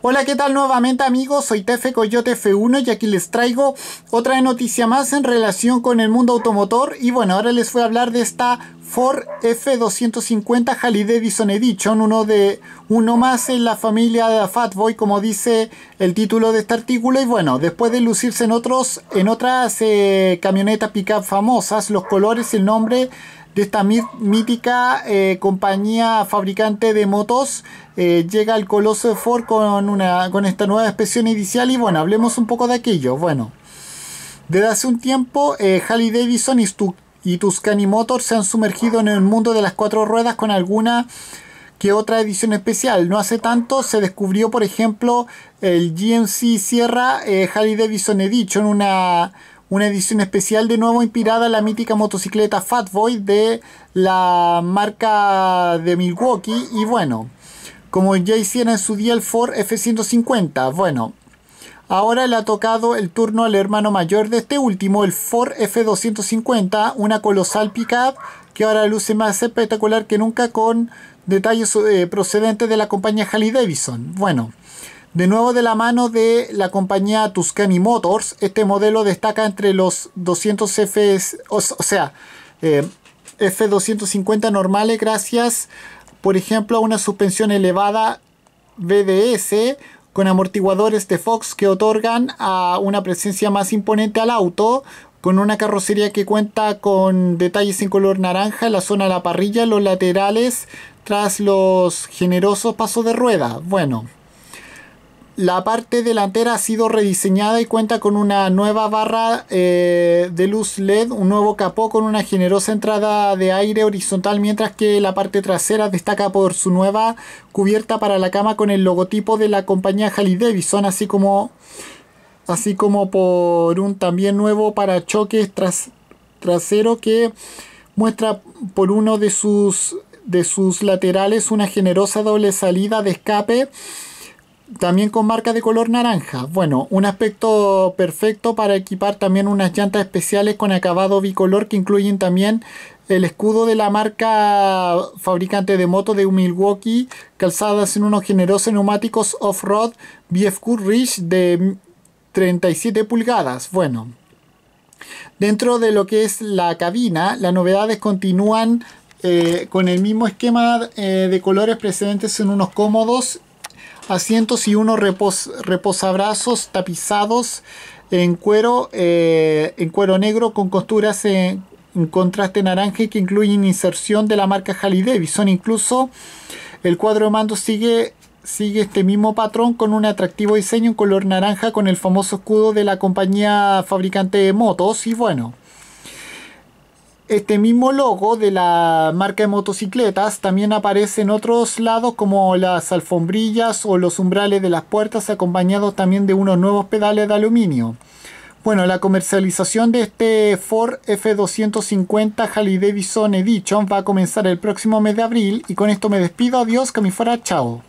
Hola, ¿qué tal nuevamente amigos? Soy Tefe Coyote F1 y aquí les traigo otra noticia más en relación con el mundo automotor. Y bueno, ahora les voy a hablar de esta Ford F250 Harley Davidson Edition, uno, de, uno más en la familia de la Fatboy, como dice el título de este artículo. Y bueno, después de lucirse en, otros, en otras camionetas eh, camionetas pickup famosas, los colores, el nombre de esta mítica eh, compañía fabricante de motos. Eh, llega al Coloso de Ford con, una, con esta nueva expresión inicial y bueno, hablemos un poco de aquello. Bueno, desde hace un tiempo eh, Harley Davidson y, tu, y Motors se han sumergido en el mundo de las cuatro ruedas con alguna que otra edición especial. No hace tanto se descubrió, por ejemplo, el GMC Sierra eh, Harley Davidson Edition, una una edición especial de nuevo inspirada en la mítica motocicleta Fatboy de la marca de Milwaukee y bueno, como ya hicieron en su día el Ford F150, bueno, ahora le ha tocado el turno al hermano mayor de este último, el Ford F250, una colosal pickup que ahora luce más espectacular que nunca con detalles eh, procedentes de la compañía Harley Davidson. Bueno, de nuevo de la mano de la compañía Tuscany Motors, este modelo destaca entre los 200 F, o, sea, eh, F250 normales gracias, por ejemplo, a una suspensión elevada BDS con amortiguadores de Fox que otorgan a una presencia más imponente al auto, con una carrocería que cuenta con detalles en color naranja en la zona de la parrilla, los laterales, tras los generosos pasos de rueda. Bueno, la parte delantera ha sido rediseñada y cuenta con una nueva barra eh, de luz LED, un nuevo capó con una generosa entrada de aire horizontal, mientras que la parte trasera destaca por su nueva cubierta para la cama con el logotipo de la compañía Harley Davidson, así como, así como por un también nuevo parachoques trasero que muestra por uno de sus, de sus laterales una generosa doble salida de escape también con marca de color naranja. Bueno, un aspecto perfecto para equipar también unas llantas especiales con acabado bicolor que incluyen también el escudo de la marca fabricante de moto de Milwaukee, calzadas en unos generosos neumáticos off-road BFQ Ridge de 37 pulgadas. Bueno, dentro de lo que es la cabina, las novedades continúan eh, con el mismo esquema eh, de colores precedentes en unos cómodos asientos y unos reposabrazos tapizados en cuero, eh, en cuero negro con costuras en, contraste naranja que incluyen inserción de la marca Harley Davidson. Incluso el cuadro de mando sigue, sigue este mismo patrón con un atractivo diseño en color naranja con el famoso escudo de la compañía fabricante de motos y bueno. Este mismo logo de la marca de motocicletas también aparece en otros lados como las alfombrillas o los umbrales de las puertas acompañados también de unos nuevos pedales de aluminio. Bueno, la comercialización de este Ford F250 Harley Davidson Edition va a comenzar el próximo mes de abril y con esto me despido, adiós, que me fuera, chao.